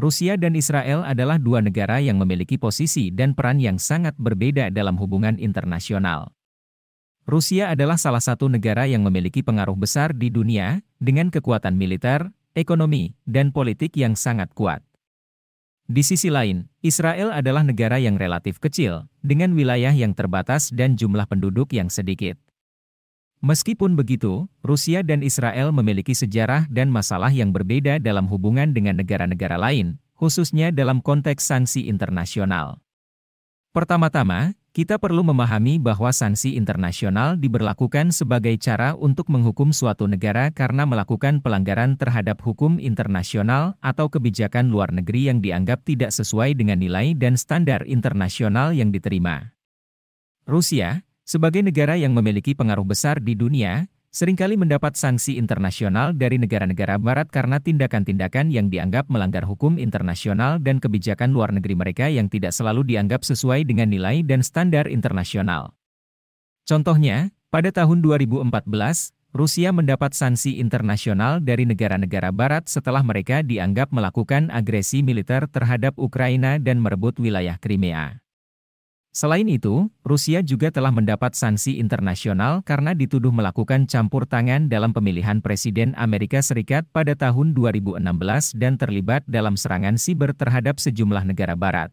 Rusia dan Israel adalah dua negara yang memiliki posisi dan peran yang sangat berbeda dalam hubungan internasional. Rusia adalah salah satu negara yang memiliki pengaruh besar di dunia, dengan kekuatan militer, ekonomi, dan politik yang sangat kuat. Di sisi lain, Israel adalah negara yang relatif kecil, dengan wilayah yang terbatas dan jumlah penduduk yang sedikit. Meskipun begitu, Rusia dan Israel memiliki sejarah dan masalah yang berbeda dalam hubungan dengan negara-negara lain, khususnya dalam konteks sanksi internasional. Pertama-tama, kita perlu memahami bahwa sanksi internasional diberlakukan sebagai cara untuk menghukum suatu negara karena melakukan pelanggaran terhadap hukum internasional atau kebijakan luar negeri yang dianggap tidak sesuai dengan nilai dan standar internasional yang diterima. Rusia, sebagai negara yang memiliki pengaruh besar di dunia, seringkali mendapat sanksi internasional dari negara-negara barat karena tindakan-tindakan yang dianggap melanggar hukum internasional dan kebijakan luar negeri mereka yang tidak selalu dianggap sesuai dengan nilai dan standar internasional. Contohnya, pada tahun 2014, Rusia mendapat sanksi internasional dari negara-negara barat setelah mereka dianggap melakukan agresi militer terhadap Ukraina dan merebut wilayah Crimea. Selain itu, Rusia juga telah mendapat sanksi internasional karena dituduh melakukan campur tangan dalam pemilihan Presiden Amerika Serikat pada tahun 2016 dan terlibat dalam serangan siber terhadap sejumlah negara barat.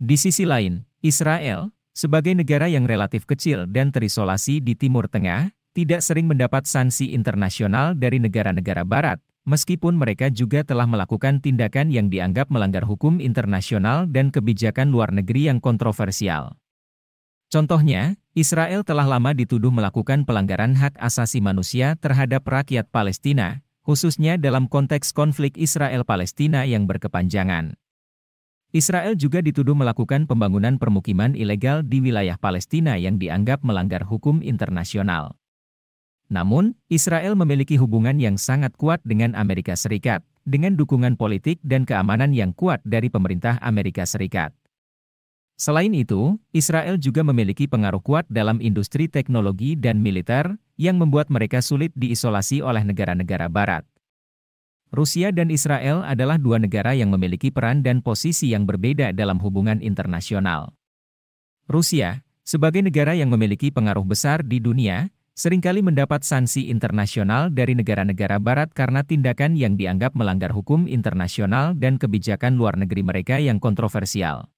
Di sisi lain, Israel, sebagai negara yang relatif kecil dan terisolasi di Timur Tengah, tidak sering mendapat sanksi internasional dari negara-negara barat, meskipun mereka juga telah melakukan tindakan yang dianggap melanggar hukum internasional dan kebijakan luar negeri yang kontroversial. Contohnya, Israel telah lama dituduh melakukan pelanggaran hak asasi manusia terhadap rakyat Palestina, khususnya dalam konteks konflik Israel-Palestina yang berkepanjangan. Israel juga dituduh melakukan pembangunan permukiman ilegal di wilayah Palestina yang dianggap melanggar hukum internasional. Namun, Israel memiliki hubungan yang sangat kuat dengan Amerika Serikat, dengan dukungan politik dan keamanan yang kuat dari pemerintah Amerika Serikat. Selain itu, Israel juga memiliki pengaruh kuat dalam industri teknologi dan militer, yang membuat mereka sulit diisolasi oleh negara-negara barat. Rusia dan Israel adalah dua negara yang memiliki peran dan posisi yang berbeda dalam hubungan internasional. Rusia, sebagai negara yang memiliki pengaruh besar di dunia, seringkali mendapat sanksi internasional dari negara-negara barat karena tindakan yang dianggap melanggar hukum internasional dan kebijakan luar negeri mereka yang kontroversial.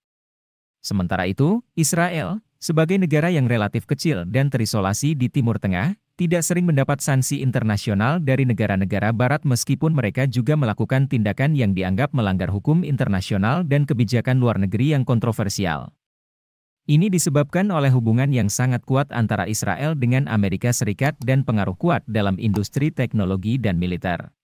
Sementara itu, Israel, sebagai negara yang relatif kecil dan terisolasi di Timur Tengah, tidak sering mendapat sanksi internasional dari negara-negara barat meskipun mereka juga melakukan tindakan yang dianggap melanggar hukum internasional dan kebijakan luar negeri yang kontroversial. Ini disebabkan oleh hubungan yang sangat kuat antara Israel dengan Amerika Serikat dan pengaruh kuat dalam industri teknologi dan militer.